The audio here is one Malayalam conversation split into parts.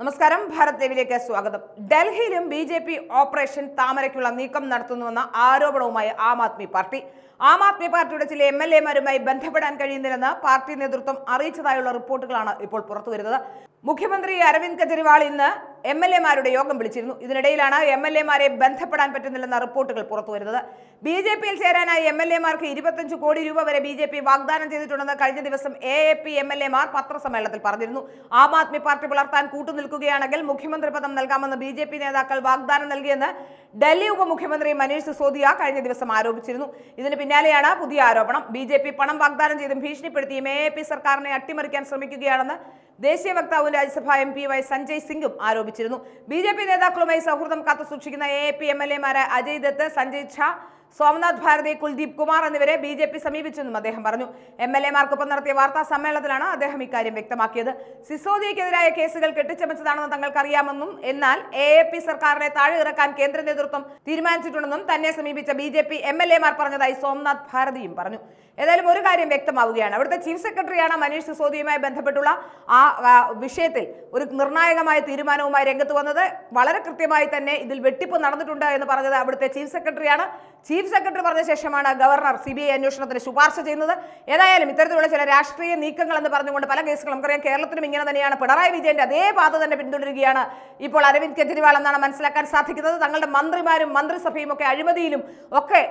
നമസ്കാരം ഭാരത് ലൈവിലേക്ക് സ്വാഗതം ഡൽഹിയിലും ബി ജെ പി ഓപ്പറേഷൻ താമരയ്ക്കുള്ള നീക്കം നടത്തുന്നുവെന്ന ആരോപണവുമായി ആം ആദ്മി പാർട്ടി ആം ആദ്മി പാർട്ടിയുടെ ചില എം എൽ എമാരുമായി ബന്ധപ്പെടാൻ കഴിയുന്നില്ലെന്ന് പാർട്ടി നേതൃത്വം അറിയിച്ചതായുള്ള റിപ്പോർട്ടുകളാണ് ഇപ്പോൾ പുറത്തുവരുന്നത് മുഖ്യമന്ത്രി അരവിന്ദ് കെജ്രിവാൾ ഇന്ന് എം എൽ എമാരുടെ യോഗം വിളിച്ചിരുന്നു ഇതിനിടയിലാണ് എം എൽ എമാരെ ബന്ധപ്പെടാൻ പറ്റുന്നില്ലെന്ന റിപ്പോർട്ടുകൾ പുറത്തുവരുന്നത് ബി ജെ പിയിൽ ചേരാനായി എം എൽ എമാർക്ക് ഇരുപത്തഞ്ച് കോടി രൂപ വരെ ബി ജെ പി വാഗ്ദാനം ചെയ്തിട്ടുണ്ടെന്ന് കഴിഞ്ഞ ദിവസം A A P M L എമാർ പത്രസമ്മേളനത്തിൽ പറഞ്ഞിരുന്നു ആം ആദ്മി പാർട്ടി പുലർത്താൻ കൂട്ടുനിൽക്കുകയാണെങ്കിൽ മുഖ്യമന്ത്രി പദം നൽകാമെന്ന് ബി ജെ പി നേതാക്കൾ വാഗ്ദാനം നൽകിയെന്ന് ഡൽഹി ഉപമുഖ്യമന്ത്രി മനീഷ് സിസോദിയ കഴിഞ്ഞ ദിവസം ആരോപിച്ചിരുന്നു ഇതിന് പിന്നാലെയാണ് പുതിയ ആരോപണം ബി ജെ പി പണം വാഗ്ദാനം ചെയ്തും ഭീഷണിപ്പെടുത്തിയും എ എ പി സർക്കാരിനെ അട്ടിമറിക്കാൻ ശ്രമിക്കുകയാണെന്ന് ദേശീയ വക്താവ് രാജ്യസഭാ എം പി വൈ സഞ്ജയ് സിംഗും ആരോപിച്ചിരുന്നു ബി ജെ പി നേതാക്കളുമായി സൗഹൃദം കാത്തു സൂക്ഷിക്കുന്ന A A P M L എമാരായ അജയ് ദത്ത് സഞ്ജയ് ഝാ സോമനാഥ് ഭാരതി കുൽദീപ് കുമാർ എന്നിവരെ ബി ജെ പി സമീപിച്ചെന്നും അദ്ദേഹം പറഞ്ഞു എം എൽ എമാർക്കൊപ്പം നടത്തിയ വാർത്താ സമ്മേളനത്തിലാണ് അദ്ദേഹം ഇക്കാര്യം വ്യക്തമാക്കിയത് സിസോദിയക്കെതിരായ കേസുകൾ കെട്ടിച്ചമച്ചതാണെന്ന് തങ്ങൾക്കറിയാമെന്നും എന്നാൽ എ എ പി സർക്കാരിനെ താഴെ ഇറക്കാൻ കേന്ദ്ര നേതൃത്വം തീരുമാനിച്ചിട്ടുണ്ടെന്നും തന്നെ സമീപിച്ച B J P M L എമാർ പറഞ്ഞതായി സോമനാഥ് ഭാരതിയും പറഞ്ഞു ഏതായാലും ഒരു കാര്യം വ്യക്തമാവുകയാണ് അവിടുത്തെ ചീഫ് സെക്രട്ടറിയാണ് മനീഷ് സിസോദിയുമായി ബന്ധപ്പെട്ടുള്ള ആ വിഷയത്തിൽ ഒരു നിർണായകമായ തീരുമാനവുമായി രംഗത്ത് വന്നത് വളരെ കൃത്യമായി തന്നെ ഇതിൽ വെട്ടിപ്പ് നടന്നിട്ടുണ്ട് എന്ന് പറഞ്ഞത് അവിടുത്തെ ചീഫ് സെക്രട്ടറിയാണ് ചീഫ് ചീഫ് സെക്രട്ടറി പറഞ്ഞ ശേഷമാണ് ഗവർണർ സി ബി ഐ അന്വേഷണത്തിന് ശുപാർശ ചെയ്യുന്നത് ഏതായാലും ഇത്തരത്തിലുള്ള ചില രാഷ്ട്രീയ നീക്കങ്ങൾ എന്ന് പറഞ്ഞുകൊണ്ട് പല കേസുകളും നമുക്കറിയാം കേരളത്തിലും ഇങ്ങനെ തന്നെയാണ് പിണറായി വിജയന്റെ അതേ പാത തന്നെ പിന്തുടരുകയാണ് ഇപ്പോൾ അരവിന്ദ് കെജ്രിവാൾ എന്നാണ് മനസ്സിലാക്കാൻ സാധിക്കുന്നത് തങ്ങളുടെ മന്ത്രിമാരും മന്ത്രിസഭയും ഒക്കെ അഴിമതിയിലും ഒക്കെ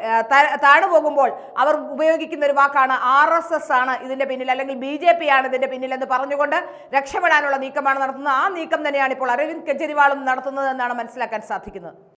താഴെ പോകുമ്പോൾ അവർ ഉപയോഗിക്കുന്ന ഒരു വാക്കാണ് ആർ എസ് എസ് ആണ് ഇതിന്റെ പിന്നിൽ അല്ലെങ്കിൽ ബി ജെ പി ആണ് ഇതിന്റെ പിന്നിൽ എന്ന് പറഞ്ഞുകൊണ്ട് രക്ഷപ്പെടാനുള്ള നീക്കമാണ് നടത്തുന്നത് ആ നീക്കം തന്നെയാണ് ഇപ്പോൾ അരവിന്ദ് കെജ്രിവാളും നടത്തുന്നത് എന്നാണ് മനസ്സിലാക്കാൻ സാധിക്കുന്നത്